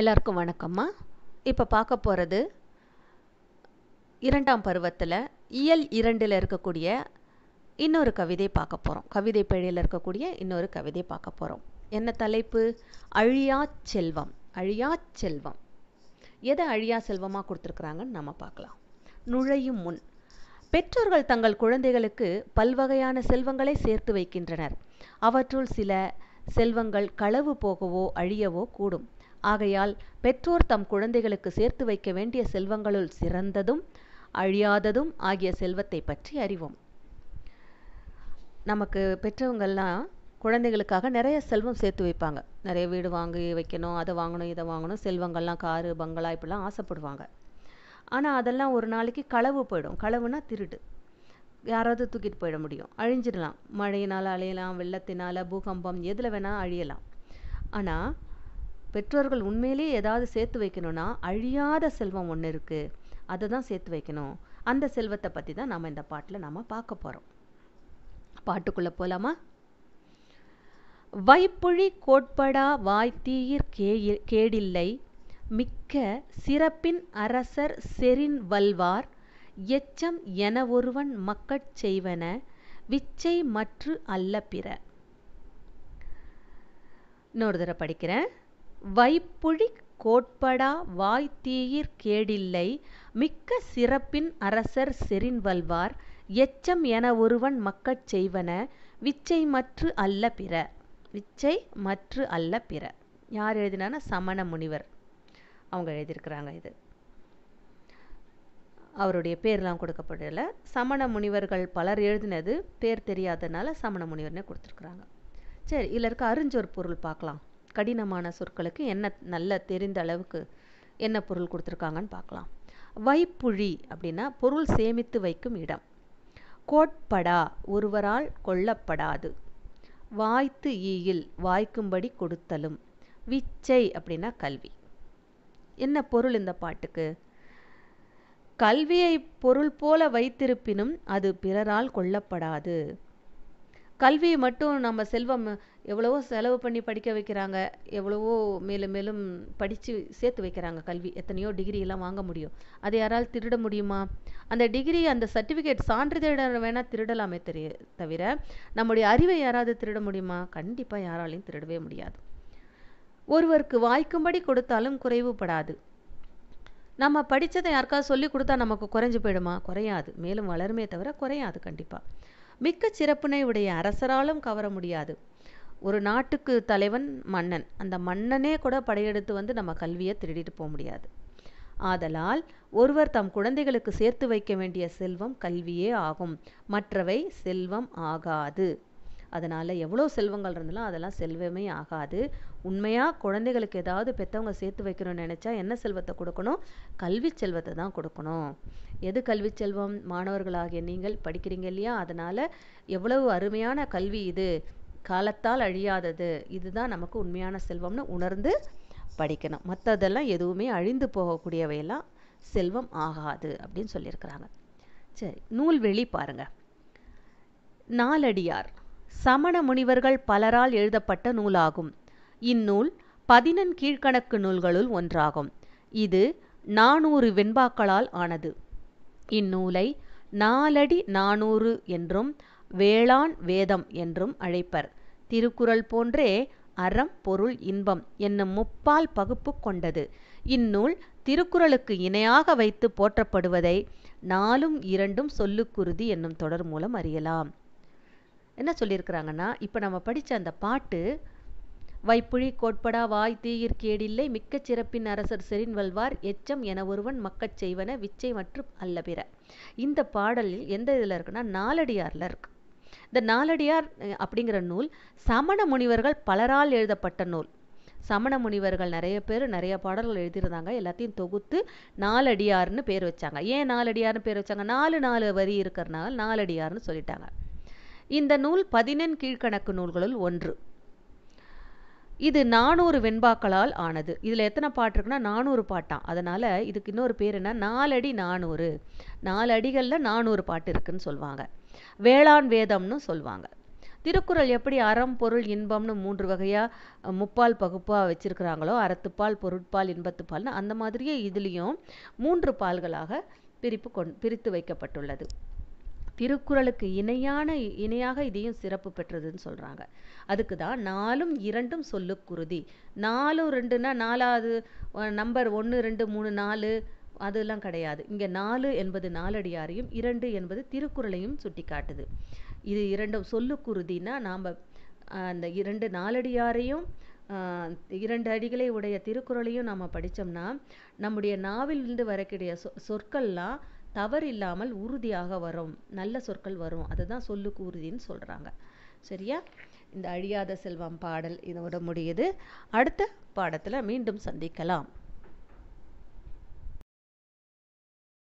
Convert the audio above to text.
எல்லாருக்கும் வணக்கம்மா இப்போ பார்க்க போகிறது இரண்டாம் பருவத்தில் இயல் இரண்டில் இருக்கக்கூடிய இன்னொரு கவிதை பார்க்க போகிறோம் கவிதை பிழையில் இருக்கக்கூடிய இன்னொரு கவிதை பார்க்க போகிறோம் என்ன தலைப்பு அழியா செல்வம் அழியா செல்வம் எதை அழியா செல்வமாக கொடுத்துருக்குறாங்கன்னு நம்ம பார்க்கலாம் நுழையும் முன் பெற்றோர்கள் தங்கள் குழந்தைகளுக்கு பல்வகையான செல்வங்களை சேர்த்து வைக்கின்றனர் அவற்றுள் சில செல்வங்கள் களவு போகவோ அழியவோ கூடும் ஆகையால் பெற்றோர் தம் குழந்தைகளுக்கு சேர்த்து வைக்க வேண்டிய செல்வங்களுள் சிறந்ததும் அழியாததும் ஆகிய செல்வத்தை பற்றி அறிவோம் நமக்கு பெற்றவங்கள்லாம் குழந்தைகளுக்காக நிறைய செல்வம் சேர்த்து வைப்பாங்க நிறைய வீடு வாங்கி வைக்கணும் அதை வாங்கணும் இதை வாங்கணும் செல்வங்கள்லாம் காரு பங்களா இப்படிலாம் ஆசைப்படுவாங்க ஆனால் அதெல்லாம் ஒரு நாளைக்கு களவு போயிடும் களவுனா திருடு யாராவது தூக்கிட்டு போயிட முடியும் அழிஞ்சிடலாம் மழையினால் அழியலாம் வெள்ளத்தினால் பூகம்பம் எதில் வேணால் அழியலாம் ஆனால் பெற்றோர்கள் உண்மையிலேயே ஏதாவது சேர்த்து வைக்கணுன்னா அழியாத செல்வம் ஒன்று இருக்குது அதை தான் சேர்த்து வைக்கணும் அந்த செல்வத்தை பற்றி தான் நம்ம இந்த பாட்டில் நம்ம பார்க்க போகிறோம் பாட்டுக்குள்ளே போகலாமா வைப்புழி கோட்படா வாய்த்தீயிற் கேடில்லை மிக்க சிறப்பின் அரசர் செரின் வல்வார் எச்சம் என ஒருவன் மக்கட் செய்வன விச்சை மற்று அல்ல பிற இன்னொரு தடவை படிக்கிறேன் வைப்புழிக் கோட்படா வாய்த்தீயிர் கேடில்லை மிக்க சிறப்பின் அரசர் செறின்வல்வார் எச்சம் என ஒருவன் மக்கட் செய்வன மற்று அல்ல பிற. விச்சை மற்று அல்ல பிற. யார் எழுதினான்னா சமண முனிவர் அவங்க எழுதியிருக்கிறாங்க இது. அவருடைய பேர்லாம் கொடுக்கப்படல. சமண முனிவர்கள் பலர் எழுதினது பேர் தெரியாதனால சமண முனிவர்னே கொடுத்துருக்குறாங்க சரி இதில் இருக்க அறிஞ்சொற் பொருள் பார்க்கலாம். கடினமான சொற்களுக்கு என்ன நல்ல தெரிந்த அளவுக்கு என்ன பொருள் கொடுத்துருக்காங்கன்னு பார்க்கலாம் வைப்புழி அப்படின்னா பொருள் சேமித்து வைக்கும் இடம் கோட்படா ஒருவரால் கொல்லப்படாது வாய்த்து ஈயில் வாய்க்கும்படி கொடுத்தலும் விச்சை அப்படின்னா கல்வி என்ன பொருள் இந்த பாட்டுக்கு கல்வியை பொருள் போல வைத்திருப்பினும் அது பிறரால் கொல்லப்படாது கல்வியை மட்டும் நம்ம செல்வம் எவ்வளவோ செலவு பண்ணி படிக்க வைக்கிறாங்க எவ்வளவோ மேலும் மேலும் படித்து சேர்த்து வைக்கிறாங்க கல்வி எத்தனையோ டிகிரியெல்லாம் வாங்க முடியும் அதை யாரால் திருட முடியுமா அந்த டிகிரி அந்த சர்டிஃபிகேட் சான்றிதழ் வேணால் திருடலாமே தெரிய தவிர நம்முடைய அறிவை யாராவது திருட முடியுமா கண்டிப்பாக யாராலையும் திருடவே முடியாது ஒருவருக்கு வாய்க்கும்படி கொடுத்தாலும் குறைவுபடாது நம்ம படித்ததை யாருக்காவது சொல்லி கொடுத்தா நமக்கு குறைஞ்சு போயிடுமா குறையாது மேலும் வளருமே தவிர குறையாது கண்டிப்பாக மிக்க சிறப்பினை உடைய அரசராலும் கவர முடியாது ஒரு நாட்டுக்கு தலைவன் மன்னன் அந்த மன்னனே கூட படையெடுத்து வந்து நம்ம கல்வியை திருடிட்டு போக முடியாது ஆதலால் ஒருவர் தம் குழந்தைகளுக்கு சேர்த்து வைக்க வேண்டிய செல்வம் கல்வியே ஆகும் மற்றவை செல்வம் ஆகாது அதனால் எவ்வளோ செல்வங்கள் இருந்தாலும் அதெல்லாம் செல்வமே ஆகாது உண்மையாக குழந்தைகளுக்கு ஏதாவது பெற்றவங்க சேர்த்து வைக்கணும்னு நினச்சா என்ன செல்வத்தை கொடுக்கணும் கல்வி செல்வத்தை தான் கொடுக்கணும் எது கல்வி செல்வம் மாணவர்களாகிய நீங்கள் படிக்கிறீங்க இல்லையா அதனால் எவ்வளவு அருமையான கல்வி இது காலத்தால் அழியாதது இதுதான் நமக்கு உண்மையான செல்வம்னு உணர்ந்து படிக்கணும் மற்றதெல்லாம் எதுவுமே அழிந்து போகக்கூடியவையெல்லாம் செல்வம் ஆகாது அப்படின்னு சொல்லியிருக்கிறாங்க சரி நூல்வெளி பாருங்க நாலடியார் சமண முனிவர்கள் பலரால் எழுதப்பட்ட நூலாகும் இந்நூல் பதினெண் கீழ்கணக்கு நூல்களுள் ஒன்றாகும் இது நானூறு வெண்பாக்களால் ஆனது இந்நூலை நாலடி நானூறு என்றும் வேளாண் வேதம் என்றும் அழைப்பர் திருக்குறள் போன்றே அறம் பொருள் இன்பம் என்னும் முப்பால் பகுப்பு கொண்டது இந்நூல் திருக்குறளுக்கு இணையாக வைத்து போற்றப்படுவதை நாலும் இரண்டும் சொல்லுக்குருதி என்னும் தொடர் மூலம் அறியலாம் என்ன சொல்லியிருக்கிறாங்கன்னா இப்போ நம்ம படித்த அந்த பாட்டு வைப்புழி கோட்படா வாய் தீயிற்கேடில்லை மிக்க சிறப்பின் அரசர் செறின் வல்வார் எச்சம் என ஒருவன் மக்கச் செய்வன விச்சை மற்றும் அல்ல பிற இந்த பாடலில் எந்த இதில் இருக்குன்னா நாலடியாரில் இருக்கு இந்த நாலடியார் அப்படிங்கிற நூல் சமண முனிவர்கள் பலரால் எழுதப்பட்ட நூல் சமண முனிவர்கள் நிறைய பேர் நிறைய பாடல்கள் எழுதியிருந்தாங்க எல்லாத்தையும் தொகுத்து நாலடியார்னு பேர் வச்சாங்க ஏன் நாலடியார்னு பேர் வச்சாங்க நாலு நாலு வரி இருக்கிறனால நாலடியார்னு சொல்லிட்டாங்க இந்த நூல் பதினெண் கீழ்கணக்கு நூல்களுள் ஒன்று இது நானூறு வெண்பாக்களால் ஆனது இதில் எத்தனை பாட்டு இருக்குன்னா நானூறு பாட்டான் அதனால் இதுக்கு இன்னொரு பேர் என்ன நாலடி நானூறு நாலு அடிகளில் நானூறு பாட்டு இருக்குன்னு சொல்லுவாங்க வேளாண் வேதம்னு சொல்லுவாங்க திருக்குறள் எப்படி அறம் பொருள் இன்பம்னு மூன்று வகையாக முப்பால் பகுப்பாக வச்சுருக்கிறாங்களோ அறத்துப்பால் பொருட்பால் இன்பத்துப்பால்னு அந்த மாதிரியே இதுலேயும் மூன்று பால்களாக பிரிப்பு கொண் பிரித்து வைக்கப்பட்டுள்ளது திருக்குறளுக்கு இணையான இணையாக இதையும் சிறப்பு பெற்றதுன்னு சொல்கிறாங்க அதுக்கு தான் நாலும் இரண்டும் சொல்லுக்குருதி நாலும் ரெண்டுனா நாலாவது நம்பர் ஒன்று ரெண்டு மூணு நாலு அதெல்லாம் கிடையாது இங்கே நாலு என்பது நாலடியாரையும் இரண்டு என்பது திருக்குறளையும் சுட்டி காட்டுது இது இரண்டும் சொல்லுக்குருதினா நாம் அந்த இரண்டு நாலடியாரையும் இரண்டு அடிகளை உடைய திருக்குறளையும் நாம் படித்தோம்னா நம்முடைய நாவிலிருந்து வரக்கூடிய சொ சொற்கள்லாம் தவறில்லாமல் உறுதியாக வரும் நல்ல சொற்கள் வரும் அதுதான் சொல்லுக்கு உறுதின்னு சொல்கிறாங்க சரியா இந்த அழியாத செல்வம் பாடல் இதோட முடியுது அடுத்த பாடத்தில் மீண்டும் சந்திக்கலாம்